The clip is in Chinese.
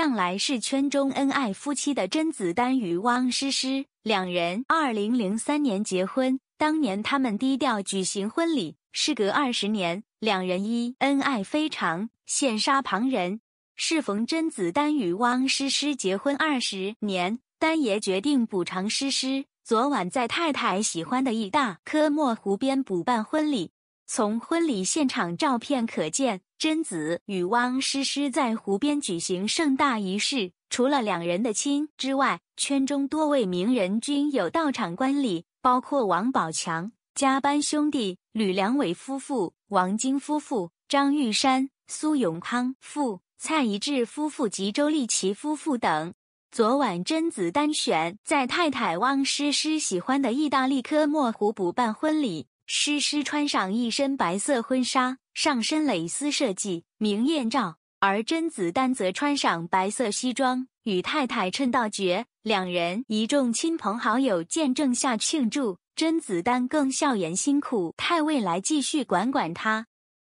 向来是圈中恩爱夫妻的甄子丹与汪诗诗两人，二零零三年结婚，当年他们低调举行婚礼。事隔二十年，两人一恩爱非常，羡煞旁人。适逢甄子丹与汪诗诗结婚二十年，丹爷决定补偿诗诗，昨晚在太太喜欢的一大科莫湖边补办婚礼。从婚礼现场照片可见，贞子与汪诗诗在湖边举行盛大仪式。除了两人的亲之外，圈中多位名人均有到场观礼，包括王宝强、加班兄弟吕良伟夫妇、王晶夫妇、张玉山、苏永康、傅蔡一志夫妇及周丽淇夫妇等。昨晚，贞子单选在太太汪诗诗喜欢的意大利科莫湖补办婚礼。诗诗穿上一身白色婚纱，上身蕾丝设计，明艳照；而甄子丹则穿上白色西装，与太太趁到绝，两人一众亲朋好友见证下庆祝。甄子丹更笑言辛苦，太未来继续管管他。